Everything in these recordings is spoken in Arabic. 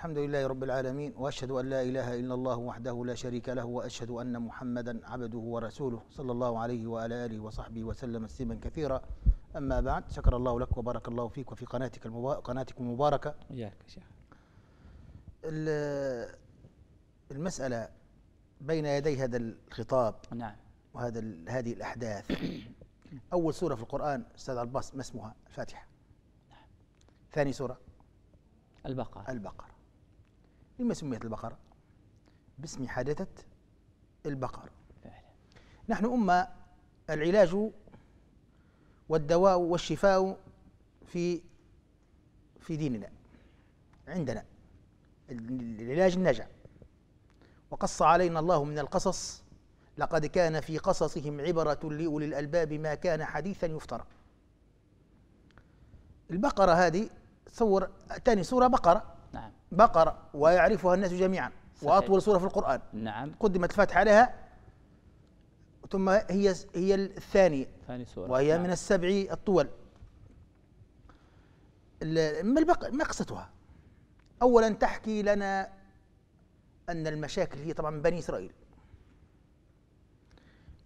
الحمد لله رب العالمين واشهد ان لا اله الا الله وحده لا شريك له واشهد ان محمدا عبده ورسوله صلى الله عليه وعلى اله وصحبه وسلم تسليما كثيرا اما بعد شكر الله لك وبارك الله فيك وفي قناتك المباركه قناتك المباركه حياك يا شيخ المساله بين يدي هذا الخطاب نعم وهذا هذه الاحداث اول سوره في القران استاذ الباص ما اسمها الفاتحه نعم ثاني سوره البقرة البقرة لما سميت البقرة باسم حادثة البقر نحن أمة العلاج والدواء والشفاء في في ديننا عندنا العلاج النجع وقص علينا الله من القصص لقد كان في قصصهم عبرة لأولي الألباب ما كان حديثا يفترى البقرة هذه تصور تاني سورة بقرة بقرة ويعرفها الناس جميعا صحيح. وأطول سورة في القرآن نعم قدمت الفاتحة عليها ثم هي هي الثانية ثاني سورة وهي نعم. من السبع الطول ما قصتها؟ أولا تحكي لنا أن المشاكل هي طبعا بني إسرائيل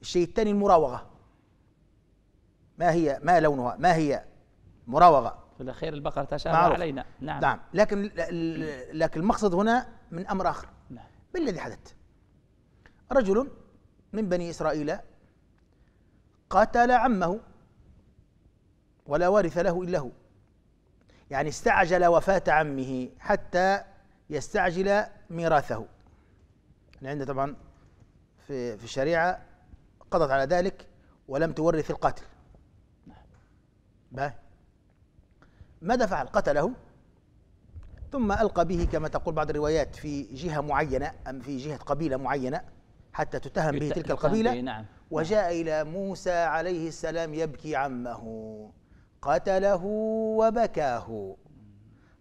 الشيء الثاني المراوغة ما هي ما لونها ما هي مراوغة في الأخير البقرة تشابه معروف. علينا نعم نعم لكن لكن المقصد هنا من أمر آخر نعم ما الذي حدث؟ رجل من بني إسرائيل قتل عمه ولا وارث له إلا هو يعني استعجل وفاة عمه حتى يستعجل ميراثه يعني عندنا طبعا في في الشريعة قضت على ذلك ولم تورث القاتل نعم. باهي ماذا فعل قتله ثم ألقى به كما تقول بعض الروايات في جهة معينة أم في جهة قبيلة معينة حتى تتهم به تلك القبيلة نعم وجاء إلى موسى عليه السلام يبكي عمه قتله وبكاه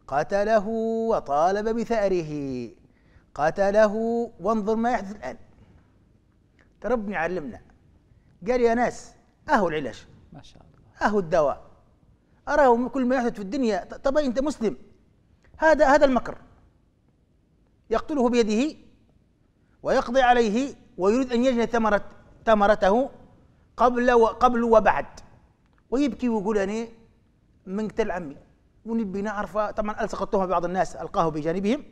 قتله وطالب بثأره قتله وانظر ما يحدث الآن تربني علمنا قال يا ناس أهو العلاج ما شاء الله أهو الدواء أرى كل ما يحدث في الدنيا طب أنت مسلم هذا هذا المكر يقتله بيده ويقضي عليه ويريد أن يجني ثمرة ثمرته قبل وقبل وبعد ويبكي ويقول أنا من قتل عمي ونبي نعرف طبعا ألصق التهمة بعض الناس ألقاه بجانبهم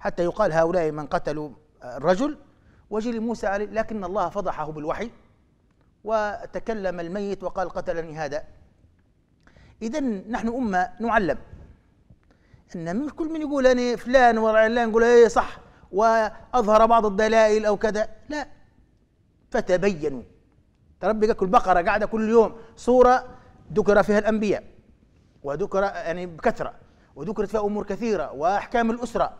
حتى يقال هؤلاء من قتلوا الرجل وجل موسى عليه لكن الله فضحه بالوحي وتكلم الميت وقال قتلني هذا إذا نحن أمة نعلم أن مش كل من يقول أنا فلان وعلان نقول إيه صح وأظهر بعض الدلائل أو كذا لا فتبينوا تربي كل البقرة قاعدة كل يوم صورة ذكر فيها الأنبياء وذكر يعني بكثرة وذكرت فيها أمور كثيرة وأحكام الأسرة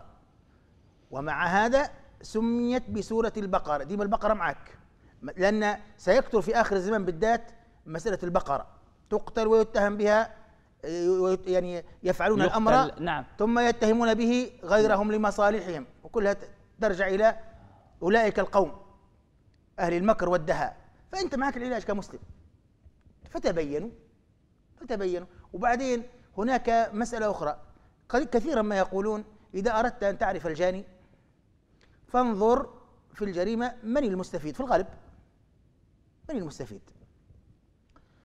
ومع هذا سميت بسورة البقرة ديما البقرة معك لأن سيكثر في آخر الزمان بالذات مسألة البقرة تقتل ويتهم بها يعني يفعلون الأمر نعم ثم يتهمون به غيرهم لمصالحهم وكلها ترجع إلى أولئك القوم أهل المكر والدهاء فأنت معك العلاج كمسلم فتبينوا فتبينوا وبعدين هناك مسألة أخرى كثيرا ما يقولون إذا أردت أن تعرف الجاني فانظر في الجريمة من المستفيد في الغالب من المستفيد